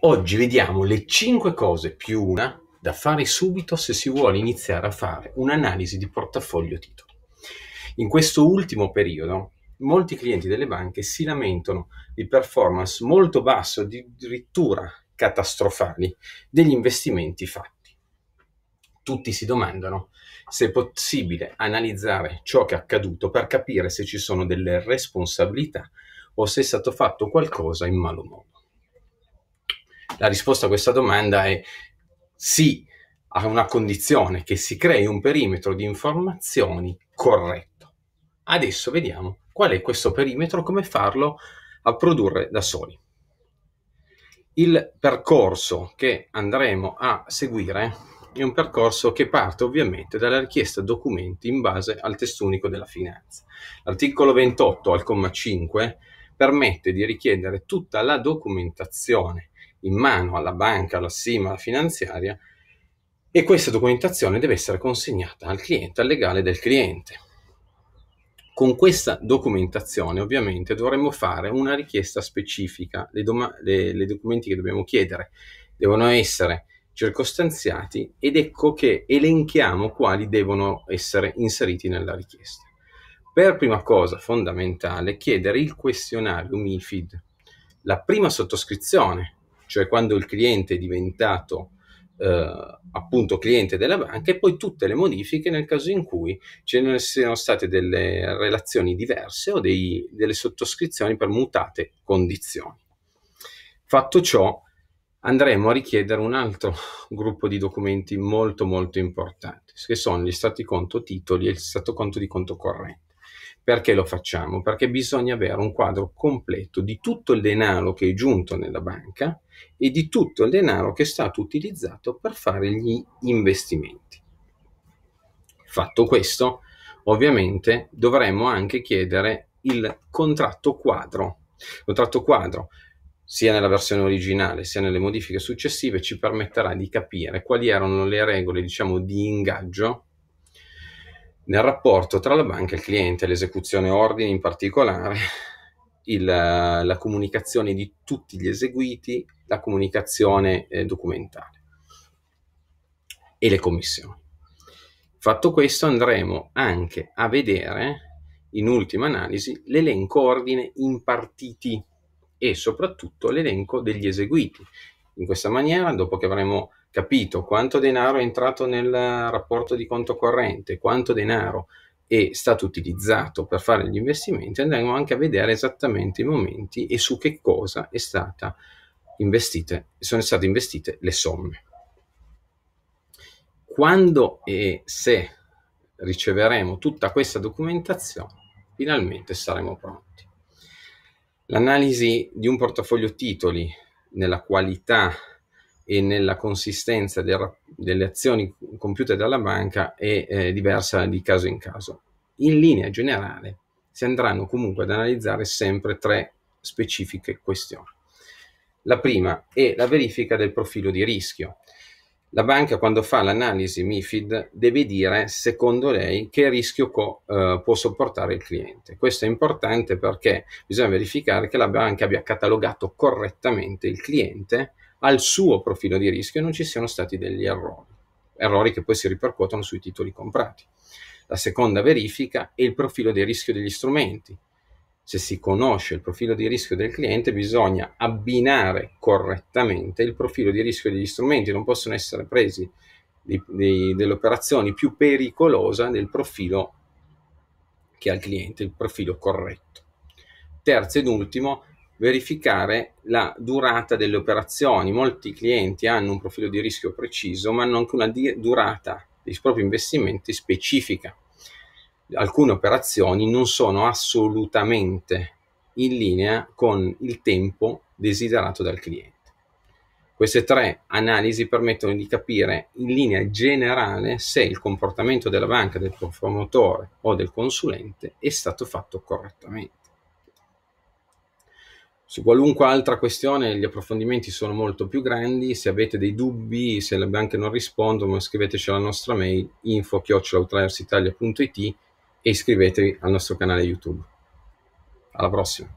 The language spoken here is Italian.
Oggi vediamo le 5 cose più una da fare subito se si vuole iniziare a fare un'analisi di portafoglio titolo. In questo ultimo periodo molti clienti delle banche si lamentano di performance molto basse, addirittura catastrofali, degli investimenti fatti. Tutti si domandano se è possibile analizzare ciò che è accaduto per capire se ci sono delle responsabilità o se è stato fatto qualcosa in malo modo. La risposta a questa domanda è sì, a una condizione che si crei un perimetro di informazioni corretto. Adesso vediamo qual è questo perimetro, come farlo a produrre da soli. Il percorso che andremo a seguire è un percorso che parte ovviamente dalla richiesta documenti in base al testo unico della finanza. L'articolo 28 al comma 5 permette di richiedere tutta la documentazione in mano alla banca, alla SIM, alla finanziaria e questa documentazione deve essere consegnata al cliente, al legale del cliente. Con questa documentazione ovviamente dovremmo fare una richiesta specifica, le, doma- le, le documenti che dobbiamo chiedere devono essere circostanziati ed ecco che elenchiamo quali devono essere inseriti nella richiesta. Per prima cosa fondamentale chiedere il questionario MIFID, la prima sottoscrizione cioè quando il cliente è diventato eh, appunto cliente della banca e poi tutte le modifiche nel caso in cui ce ne siano state delle relazioni diverse o dei, delle sottoscrizioni per mutate condizioni. Fatto ciò, andremo a richiedere un altro gruppo di documenti molto molto importanti, che sono gli stati conto titoli e il stato conto di conto corrente. Perché lo facciamo? Perché bisogna avere un quadro completo di tutto il denaro che è giunto nella banca e di tutto il denaro che è stato utilizzato per fare gli investimenti. Fatto questo, ovviamente dovremmo anche chiedere il contratto quadro. Il contratto quadro, sia nella versione originale sia nelle modifiche successive, ci permetterà di capire quali erano le regole, diciamo, di ingaggio nel rapporto tra la banca e il cliente, l'esecuzione ordini in particolare, il, la comunicazione di tutti gli eseguiti, la comunicazione eh, documentale e le commissioni. Fatto questo andremo anche a vedere in ultima analisi l'elenco ordine impartiti e soprattutto l'elenco degli eseguiti in questa maniera, dopo che avremo capito quanto denaro è entrato nel rapporto di conto corrente, quanto denaro è stato utilizzato per fare gli investimenti, andremo anche a vedere esattamente i momenti e su che cosa è stata investite, sono state investite le somme. Quando e se riceveremo tutta questa documentazione, finalmente saremo pronti. L'analisi di un portafoglio titoli nella qualità e nella consistenza del, delle azioni compiute dalla banca è eh, diversa di caso in caso. In linea generale si andranno comunque ad analizzare sempre tre specifiche questioni. La prima è la verifica del profilo di rischio, la banca quando fa l'analisi MIFID deve dire, secondo lei, che rischio co, eh, può sopportare il cliente. Questo è importante perché bisogna verificare che la banca abbia catalogato correttamente il cliente al suo profilo di rischio e non ci siano stati degli errori, errori che poi si ripercuotono sui titoli comprati. La seconda verifica è il profilo di rischio degli strumenti, se si conosce il profilo di rischio del cliente, bisogna abbinare correttamente il profilo di rischio degli strumenti, non possono essere presi di, di, delle operazioni più pericolose del profilo che ha il cliente, il profilo corretto. Terzo ed ultimo, verificare la durata delle operazioni. Molti clienti hanno un profilo di rischio preciso, ma hanno anche una di- durata dei propri investimenti specifica alcune operazioni non sono assolutamente in linea con il tempo desiderato dal cliente. Queste tre analisi permettono di capire in linea generale se il comportamento della banca, del promotore o del consulente è stato fatto correttamente. Su qualunque altra questione gli approfondimenti sono molto più grandi, se avete dei dubbi, se le banche non rispondono, scriveteci alla nostra mail info-utreversitalia.it e iscrivetevi al nostro canale YouTube. Alla prossima!